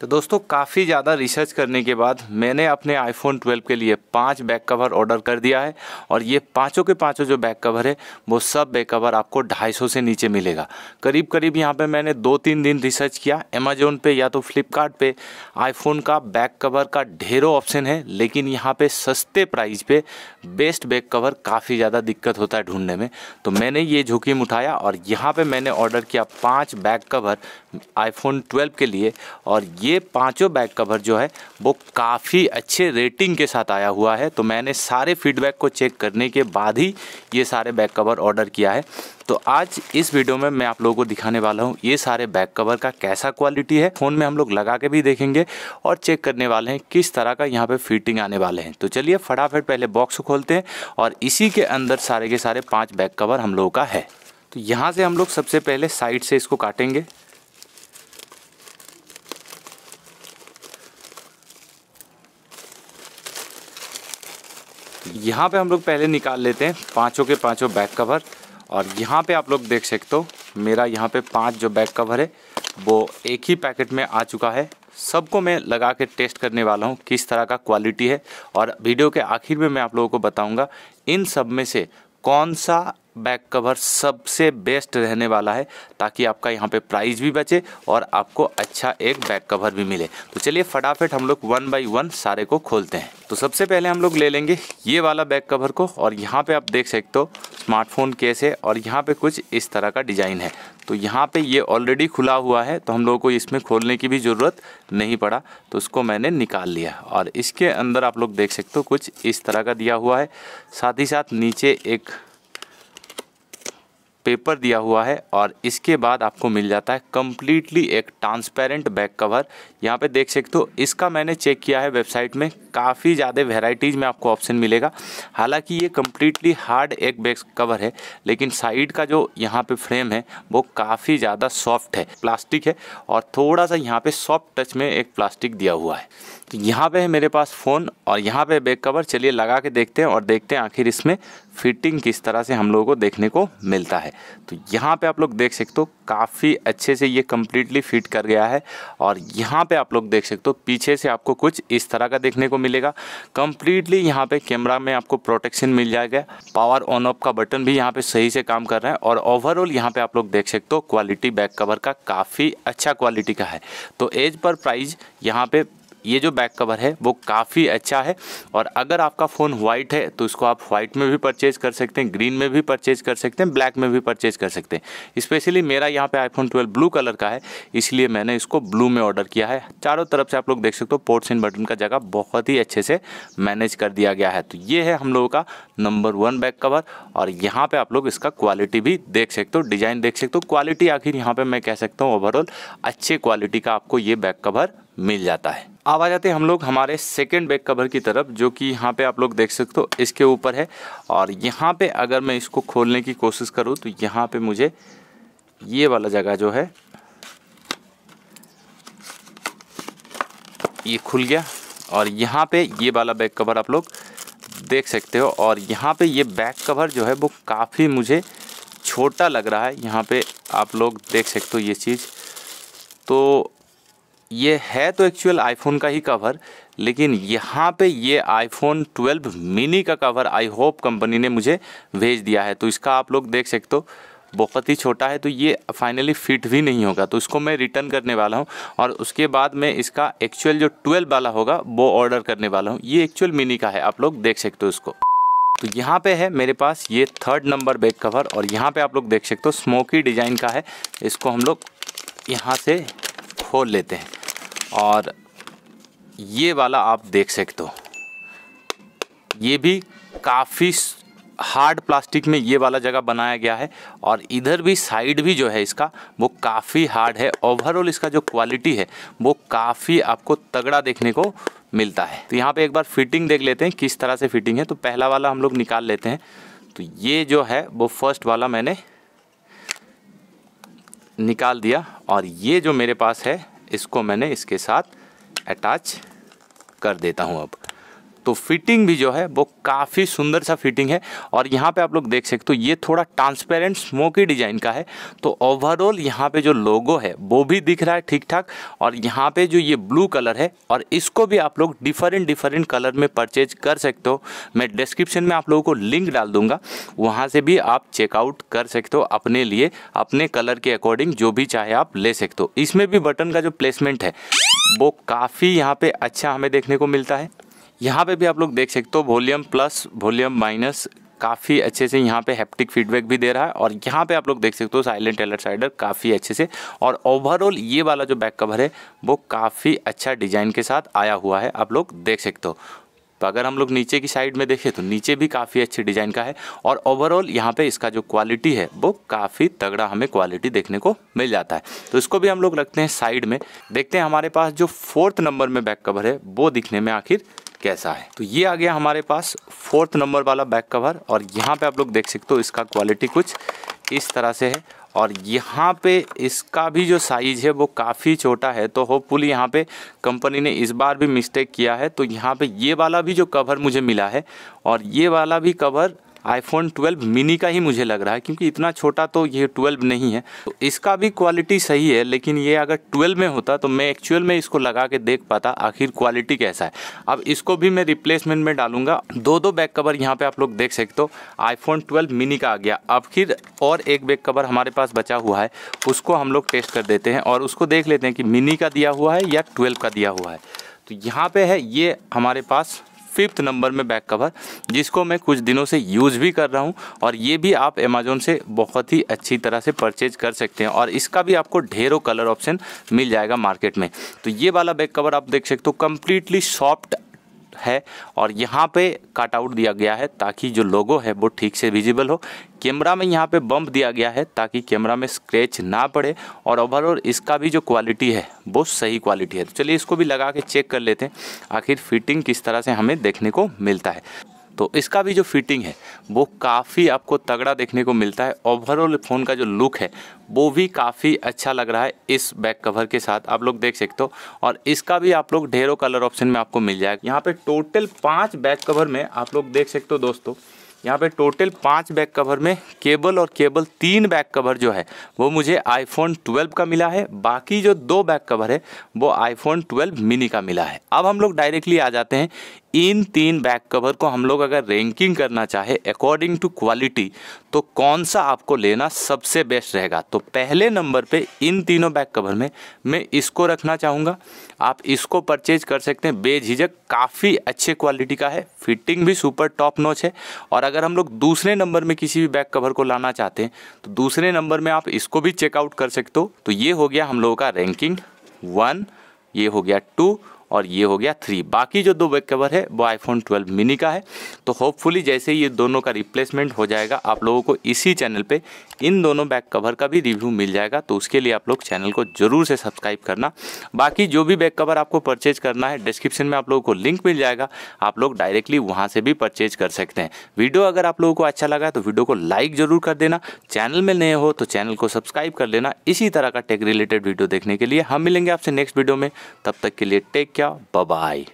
तो दोस्तों काफ़ी ज़्यादा रिसर्च करने के बाद मैंने अपने आईफोन 12 के लिए पांच बैक कवर ऑर्डर कर दिया है और ये पांचों के पांचों जो बैक कवर है वो सब बैक कवर आपको 250 से नीचे मिलेगा करीब करीब यहाँ पे मैंने दो तीन दिन रिसर्च किया अमेजोन पे या तो फ्लिपकार्ट आईफोन का बैक कवर का ढेरों ऑप्शन है लेकिन यहाँ पर सस्ते प्राइस पर बेस्ट बैक कवर काफ़ी ज़्यादा दिक्कत होता है ढूंढने में तो मैंने ये जोखिम उठाया और यहाँ पर मैंने ऑर्डर किया पाँच बैक कवर आईफोन ट्वेल्व के लिए और ये पांचों बैक कवर जो है वो काफ़ी अच्छे रेटिंग के साथ आया हुआ है तो मैंने सारे फीडबैक को चेक करने के बाद ही ये सारे बैक कवर ऑर्डर किया है तो आज इस वीडियो में मैं आप लोगों को दिखाने वाला हूँ ये सारे बैक कवर का कैसा क्वालिटी है फ़ोन में हम लोग लगा के भी देखेंगे और चेक करने वाले हैं किस तरह का यहाँ पर फिटिंग आने वाले हैं तो चलिए फटाफट पहले बॉक्स खोलते हैं और इसी के अंदर सारे के सारे पाँच बैक कवर हम लोगों का है तो यहाँ से हम लोग सबसे पहले साइड से इसको काटेंगे यहाँ पे हम लोग पहले निकाल लेते हैं पाँचों के पाँचों बैक कवर और यहाँ पे आप लोग देख सकते हो मेरा यहाँ पे पांच जो बैक कवर है वो एक ही पैकेट में आ चुका है सबको मैं लगा के टेस्ट करने वाला हूँ किस तरह का क्वालिटी है और वीडियो के आखिर में मैं आप लोगों को बताऊँगा इन सब में से कौन सा बैक कवर सबसे बेस्ट रहने वाला है ताकि आपका यहाँ पे प्राइस भी बचे और आपको अच्छा एक बैक कवर भी मिले तो चलिए फटाफट हम लोग वन बाई वन सारे को खोलते हैं तो सबसे पहले हम लोग ले लेंगे ये वाला बैक कवर को और यहाँ पे आप देख सकते हो स्मार्टफोन केस है और यहाँ पे कुछ इस तरह का डिज़ाइन है तो यहाँ पे ये ऑलरेडी खुला हुआ है तो हम लोगों को इसमें खोलने की भी ज़रूरत नहीं पड़ा तो उसको मैंने निकाल लिया और इसके अंदर आप लोग देख सकते हो कुछ इस तरह का दिया हुआ है साथ ही साथ नीचे एक पेपर दिया हुआ है और इसके बाद आपको मिल जाता है कम्प्लीटली एक ट्रांसपेरेंट बैक कवर यहाँ पे देख सकते हो इसका मैंने चेक किया है वेबसाइट में काफ़ी ज़्यादा वेराइटीज़ में आपको ऑप्शन मिलेगा हालांकि ये कम्प्लीटली हार्ड एक बैक कवर है लेकिन साइड का जो यहाँ पे फ्रेम है वो काफ़ी ज़्यादा सॉफ्ट है प्लास्टिक है और थोड़ा सा यहाँ पर सॉफ्ट टच में एक प्लास्टिक दिया हुआ है तो यहाँ पे है मेरे पास फ़ोन और यहाँ पे बैक कवर चलिए लगा के देखते हैं और देखते हैं आखिर इसमें फिटिंग किस तरह से हम लोगों को देखने को मिलता है तो यहाँ पे आप लोग देख सकते हो काफ़ी अच्छे से ये कम्प्लीटली फिट कर गया है और यहाँ पे आप लोग देख सकते हो पीछे से आपको कुछ इस तरह का देखने को मिलेगा कम्प्लीटली यहाँ पे कैमरा में आपको प्रोटेक्शन मिल जाएगा पावर ऑन ऑफ का बटन भी यहाँ पे सही से काम कर रहे हैं और ओवरऑल यहाँ पे आप लोग देख सकते हो क्वालिटी बैक कवर का काफ़ी अच्छा क्वालिटी का है तो एज पर प्राइज़ यहाँ पर ये जो बैक कवर है वो काफ़ी अच्छा है और अगर आपका फ़ोन वाइट है तो इसको आप वाइट में भी परचेज़ कर सकते हैं ग्रीन में भी परचेज़ कर सकते हैं ब्लैक में भी परचेज़ कर सकते हैं स्पेशली मेरा यहाँ पे आईफोन 12 ब्लू कलर का है इसलिए मैंने इसको ब्लू में ऑर्डर किया है चारों तरफ से आप लोग देख सकते हो पोर्ट्स इन बटन का जगह बहुत ही अच्छे से मैनेज कर दिया गया है तो ये है हम लोगों का नंबर वन बैक कवर और यहाँ पर आप लोग इसका क्वालिटी भी देख सकते हो डिज़ाइन देख सकते हो क्वालिटी आखिर यहाँ पर मैं कह सकता हूँ ओवरऑल अच्छे क्वालिटी का आपको ये बैक कवर मिल जाता है अब आ जाते हैं हम लोग हमारे सेकेंड बैक कवर की तरफ जो कि यहाँ पे आप लोग देख सकते हो इसके ऊपर है और यहाँ पे अगर मैं इसको खोलने की कोशिश करूँ तो यहाँ पे मुझे ये वाला जगह जो है ये खुल गया और यहाँ पे ये वाला बैक कवर आप लोग देख सकते हो और यहाँ पे ये बैक कवर जो है वो काफ़ी मुझे छोटा लग रहा है यहाँ पर आप लोग देख सकते हो ये चीज़ तो ये है तो एक्चुअल आईफोन का ही कवर लेकिन यहाँ पे ये आईफोन 12 मिनी का कवर आई होप कंपनी ने मुझे भेज दिया है तो इसका आप लोग देख सकते हो बहुत ही छोटा है तो ये फाइनली फिट भी नहीं होगा तो इसको मैं रिटर्न करने वाला हूँ और उसके बाद मैं इसका एक्चुअल जो ट्वेल्व वाला होगा वो ऑर्डर करने वाला हूँ ये एक्चुअल मिनी का है आप लोग देख सकते हो इसको तो यहाँ पे है मेरे पास ये थर्ड नंबर बैक कवर और यहाँ पे आप लोग देख सकते हो स्मोकी डिज़ाइन का है इसको हम लोग यहाँ से खोल लेते हैं और ये वाला आप देख सकते हो ये भी काफ़ी हार्ड प्लास्टिक में ये वाला जगह बनाया गया है और इधर भी साइड भी जो है इसका वो काफ़ी हार्ड है ओवरऑल इसका जो क्वालिटी है वो काफ़ी आपको तगड़ा देखने को मिलता है तो यहाँ पे एक बार फिटिंग देख लेते हैं किस तरह से फिटिंग है तो पहला वाला हम लोग निकाल लेते हैं तो ये जो है वो फर्स्ट वाला मैंने निकाल दिया और ये जो मेरे पास है इसको मैंने इसके साथ अटैच कर देता हूँ अब तो फिटिंग भी जो है वो काफ़ी सुंदर सा फिटिंग है और यहाँ पे आप लोग देख सकते हो ये थोड़ा ट्रांसपेरेंट स्मोकी डिजाइन का है तो ओवरऑल यहाँ पे जो लोगो है वो भी दिख रहा है ठीक ठाक और यहाँ पे जो ये ब्लू कलर है और इसको भी आप लोग डिफरेंट डिफरेंट कलर में परचेज कर सकते हो मैं डिस्क्रिप्शन में आप लोगों को लिंक डाल दूंगा वहाँ से भी आप चेकआउट कर सकते हो अपने लिए अपने कलर के अकॉर्डिंग जो भी चाहे आप ले सकते हो इसमें भी बटन का जो प्लेसमेंट है वो काफ़ी यहाँ पे अच्छा हमें देखने को मिलता है यहाँ पे भी आप लोग देख सकते हो वॉल्यूम प्लस वॉल्यूम माइनस काफ़ी अच्छे से यहाँ पे हैप्टिक फीडबैक भी दे रहा है और यहाँ पे आप लोग देख सकते हो साइलेंट एलर्ट साइडर काफ़ी अच्छे से और ओवरऑल ये वाला जो बैक कवर है वो काफ़ी अच्छा डिज़ाइन के साथ आया हुआ है आप लोग देख सकते हो तो अगर हम लोग नीचे की साइड में देखें तो नीचे भी काफ़ी अच्छे डिज़ाइन का है और ओवरऑल यहाँ पे इसका जो क्वालिटी है वो काफ़ी तगड़ा हमें क्वालिटी देखने को मिल जाता है तो इसको भी हम लोग रखते हैं साइड में देखते हैं हमारे पास जो फोर्थ नंबर में बैक कवर है वो दिखने में आखिर कैसा है तो ये आ गया हमारे पास फोर्थ नंबर वाला बैक कवर और यहाँ पे आप लोग देख सकते हो इसका क्वालिटी कुछ इस तरह से है और यहाँ पे इसका भी जो साइज़ है वो काफ़ी छोटा है तो होपफुली यहाँ पे कंपनी ने इस बार भी मिस्टेक किया है तो यहाँ पे ये वाला भी जो कवर मुझे मिला है और ये वाला भी कवर आईफोन 12 मिनी का ही मुझे लग रहा है क्योंकि इतना छोटा तो ये 12 नहीं है तो इसका भी क्वालिटी सही है लेकिन ये अगर 12 में होता तो मैं एक्चुअल में इसको लगा के देख पाता आखिर क्वालिटी कैसा है अब इसको भी मैं रिप्लेसमेंट में डालूंगा दो दो बैक कवर यहाँ पर आप लोग देख सकते हो आईफोन ट्वेल्व मिनी का आ गया अब फिर और एक बैक कवर हमारे पास बचा हुआ है उसको हम लोग टेस्ट कर देते हैं और उसको देख लेते हैं कि मिनी का दिया हुआ है या ट्वेल्व का दिया हुआ है तो यहाँ पे है ये हमारे पास फिफ्थ नंबर में बैक कवर जिसको मैं कुछ दिनों से यूज़ भी कर रहा हूँ और ये भी आप अमेजोन से बहुत ही अच्छी तरह से परचेज कर सकते हैं और इसका भी आपको ढेरों कलर ऑप्शन मिल जाएगा मार्केट में तो ये वाला बैक कवर आप देख सकते हो कम्प्लीटली सॉफ्ट है और यहाँ पे कटआउट दिया गया है ताकि जो लोगो है वो ठीक से विजिबल हो कैमरा में यहाँ पे बम्प दिया गया है ताकि कैमरा में स्क्रैच ना पड़े और ओवरऑल इसका भी जो क्वालिटी है वो सही क्वालिटी है तो चलिए इसको भी लगा के चेक कर लेते हैं आखिर फिटिंग किस तरह से हमें देखने को मिलता है तो इसका भी जो फिटिंग है वो काफ़ी आपको तगड़ा देखने को मिलता है ओवरऑल फ़ोन का जो लुक है वो भी काफ़ी अच्छा लग रहा है इस बैक कवर के साथ आप लोग देख सकते हो और इसका भी आप लोग ढेरों कलर ऑप्शन में आपको मिल जाएगा यहाँ पे टोटल पाँच बैक कवर में आप लोग देख सकते हो दोस्तों यहाँ पे टोटल पाँच बैक कवर में केबल और केबल तीन बैक कवर जो है वो मुझे आईफोन 12 का मिला है बाकी जो दो बैक कवर है वो आईफोन 12 मिनी का मिला है अब हम लोग डायरेक्टली आ जाते हैं इन तीन बैक कवर को हम लोग अगर रैंकिंग करना चाहे अकॉर्डिंग टू क्वालिटी तो कौन सा आपको लेना सबसे बेस्ट रहेगा तो पहले नंबर पे इन तीनों बैक कवर में मैं इसको रखना चाहूँगा आप इसको परचेज कर सकते हैं बेझिझक काफ़ी अच्छे क्वालिटी का है फिटिंग भी सुपर टॉप नोच है और अगर हम लोग दूसरे नंबर में किसी भी बैक कवर को लाना चाहते हैं तो दूसरे नंबर में आप इसको भी चेकआउट कर सकते हो तो ये हो गया हम लोगों का रैंकिंग वन ये हो गया टू और ये हो गया थ्री बाकी जो दो बैक कवर है वो आईफोन 12 मिनी का है तो होपफुली जैसे ये दोनों का रिप्लेसमेंट हो जाएगा आप लोगों को इसी चैनल पे इन दोनों बैक कवर का भी रिव्यू मिल जाएगा तो उसके लिए आप लोग चैनल को ज़रूर से सब्सक्राइब करना बाकी जो भी बैक कवर आपको परचेज करना है डिस्क्रिप्शन में आप लोगों को लिंक मिल जाएगा आप लोग डायरेक्टली वहाँ से भी परचेज कर सकते हैं वीडियो अगर आप लोगों को अच्छा लगा तो वीडियो को लाइक ज़रूर कर देना चैनल में नए हो तो चैनल को सब्सक्राइब कर लेना इसी तरह का टेक रिलेटेड वीडियो देखने के लिए हम मिलेंगे आपसे नेक्स्ट वीडियो में तब तक के लिए टेक क्या बाय